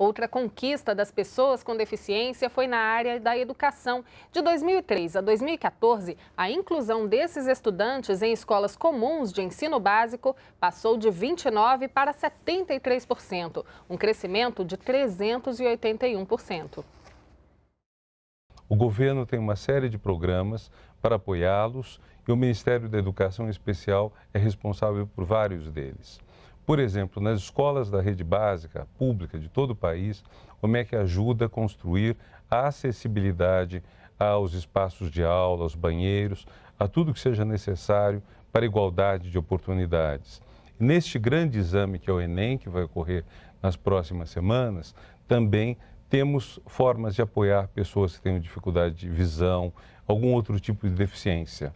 Outra conquista das pessoas com deficiência foi na área da educação. De 2003 a 2014, a inclusão desses estudantes em escolas comuns de ensino básico passou de 29% para 73%, um crescimento de 381%. O governo tem uma série de programas para apoiá-los e o Ministério da Educação Especial é responsável por vários deles. Por exemplo, nas escolas da rede básica pública de todo o país, o MEC é ajuda a construir a acessibilidade aos espaços de aula, aos banheiros, a tudo que seja necessário para igualdade de oportunidades. Neste grande exame que é o Enem, que vai ocorrer nas próximas semanas, também temos formas de apoiar pessoas que têm dificuldade de visão, algum outro tipo de deficiência.